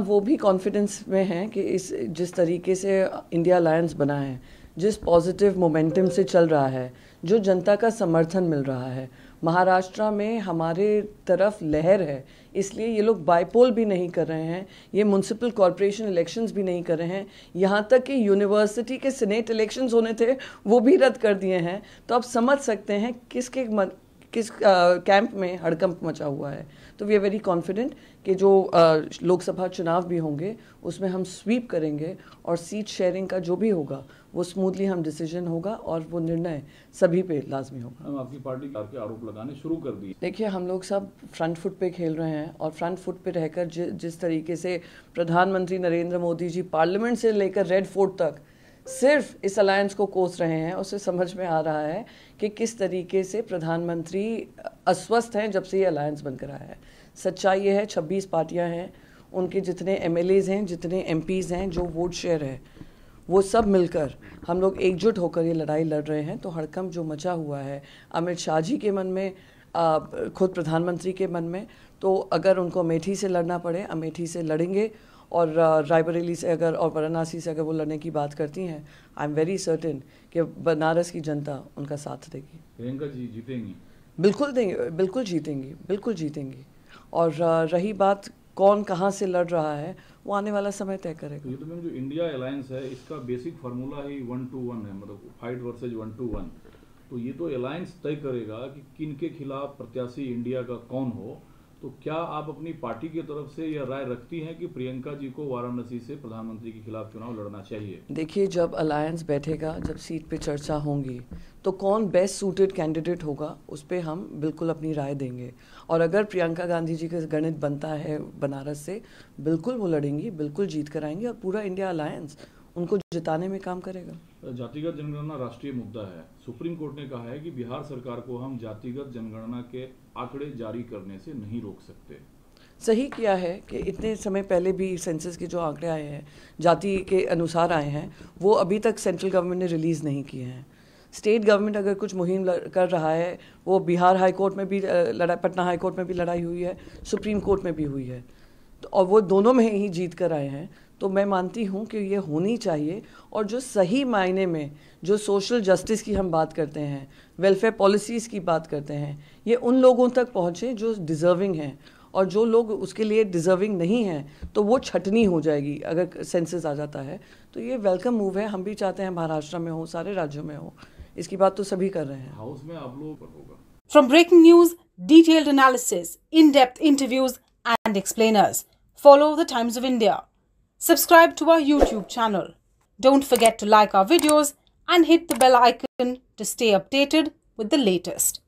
वो भी कॉन्फिडेंस में हैं कि इस जिस तरीके से इंडिया अलायंस बना है जिस पॉजिटिव मोमेंटम से चल रहा है जो जनता का समर्थन मिल रहा है महाराष्ट्र में हमारे तरफ लहर है इसलिए ये लोग बाईपोल भी नहीं कर रहे हैं ये म्यूनसिपल कॉरपोरेशन इलेक्शंस भी नहीं कर रहे हैं यहाँ तक कि यूनिवर्सिटी के सीनेट इलेक्शंस होने थे वो भी रद्द कर दिए हैं तो आप समझ सकते हैं किसके किस कैंप में हड़कंप मचा हुआ है तो वी आर वेरी कॉन्फिडेंट कि जो लोकसभा चुनाव भी होंगे उसमें हम स्वीप करेंगे और सीट शेयरिंग का जो भी होगा वो स्मूथली हम डिसीजन होगा और वो निर्णय सभी पे लाजमी होगा हम आपकी पार्टी के आरोप लगाने शुरू कर दिए देखिए हम लोग सब फ्रंट फुट पे खेल रहे हैं और फ्रंट फुट पे रहकर जि, जिस तरीके से प्रधानमंत्री नरेंद्र मोदी जी पार्लियामेंट से लेकर रेड फोर्ट तक सिर्फ इस अलायंस को कोस रहे हैं उसे समझ में आ रहा है कि किस तरीके से प्रधानमंत्री अस्वस्थ हैं जब से ये अलायंस बनकर आया है सच्चाई ये है छब्बीस पार्टियां हैं उनके जितने एम हैं जितने एम हैं जो वोट शेयर है वो सब मिलकर हम लोग एकजुट होकर ये लड़ाई लड़ रहे हैं तो हड़कम जो मचा हुआ है अमित शाह जी के मन में आ, खुद प्रधानमंत्री के मन में तो अगर उनको अमेठी से लड़ना पड़े अमेठी से लड़ेंगे और रायबरेली uh, से अगर और वाराणसी से अगर वो लड़ने की बात करती हैं आई एम वेरी सर्टेन कि बनारस की जनता उनका साथ देगी प्रियंका जी जीतेंगी बिल्कुल देंगे बिल्कुल जीतेंगी बिल्कुल जीतेंगी और uh, रही बात कौन कहाँ से लड़ रहा है वो आने वाला समय तय करेगा ये तो मैम जो इंडिया अलायंस है इसका बेसिक फार्मूला ही वन टू वन है मतलब fight versus one to one तो ये तो अलायंस तय करेगा कि किन के खिलाफ प्रत्याशी इंडिया का कौन हो तो क्या आप अपनी पार्टी की तरफ से यह राय रखती हैं कि प्रियंका जी को वाराणसी से प्रधानमंत्री के खिलाफ चुनाव लड़ना चाहिए देखिए जब अलायंस बैठेगा जब सीट पे चर्चा होंगी तो कौन बेस्ट सूटेड कैंडिडेट होगा उस पर हम बिल्कुल अपनी राय देंगे और अगर प्रियंका गांधी जी का गणित बनता है बनारस से बिल्कुल वो लड़ेंगी बिल्कुल जीत कर आएंगी और पूरा इंडिया अलायंस उनको जिताने में काम करेगा जातिगत जनगणना राष्ट्रीय मुद्दा है सुप्रीम कोर्ट ने कहा है कि बिहार सरकार को हम जातिगत जनगणना के आंकड़े जारी करने से नहीं रोक सकते सही किया है कि इतने समय पहले भी सेंसस के जो आंकड़े आए हैं जाति के अनुसार आए हैं वो अभी तक सेंट्रल गवर्नमेंट ने रिलीज़ नहीं किए हैं स्टेट गवर्नमेंट अगर कुछ मुहिम कर रहा है वो बिहार हाई कोर्ट में भी लड़ाई पटना हाई कोर्ट में भी लड़ाई हुई है सुप्रीम कोर्ट में भी हुई है तो और वो दोनों में ही जीत कर आए हैं तो मैं मानती हूँ कि ये होनी चाहिए और जो सही मायने में जो सोशल जस्टिस की हम बात करते हैं वेलफेयर पॉलिसीज़ की बात करते हैं ये उन लोगों तक पहुँचे जो डिज़र्विंग हैं और जो लोग उसके लिए डिज़र्विंग नहीं हैं तो वो छटनी हो जाएगी अगर सेंसेस आ जाता है तो ये वेलकम मूव है हम भी चाहते हैं महाराष्ट्र में हो सारे राज्यों में हो इसकी बात तो सभी कर रहे हैं हाउस में आप लोग from breaking news detailed analysis in depth interviews and explainers follow the Times of India subscribe to our YouTube channel. Don't forget to like our videos and hit the bell icon to stay updated with the latest.